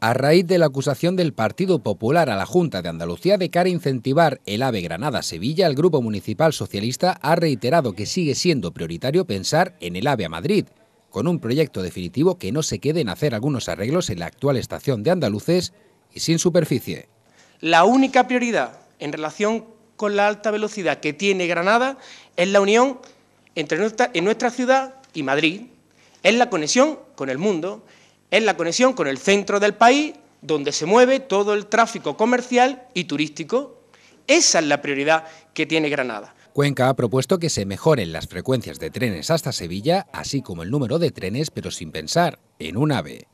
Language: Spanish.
a raíz de la acusación del Partido Popular a la Junta de Andalucía de cara a incentivar el AVE Granada-Sevilla, el Grupo Municipal Socialista ha reiterado que sigue siendo prioritario pensar en el AVE a Madrid, con un proyecto definitivo que no se quede en hacer algunos arreglos en la actual estación de Andaluces y sin superficie. La única prioridad en relación con la alta velocidad que tiene Granada es la unión entre nuestra ciudad y Madrid, es la conexión con el mundo, es la conexión con el centro del país, donde se mueve todo el tráfico comercial y turístico. Esa es la prioridad que tiene Granada. Cuenca ha propuesto que se mejoren las frecuencias de trenes hasta Sevilla, así como el número de trenes, pero sin pensar en un AVE.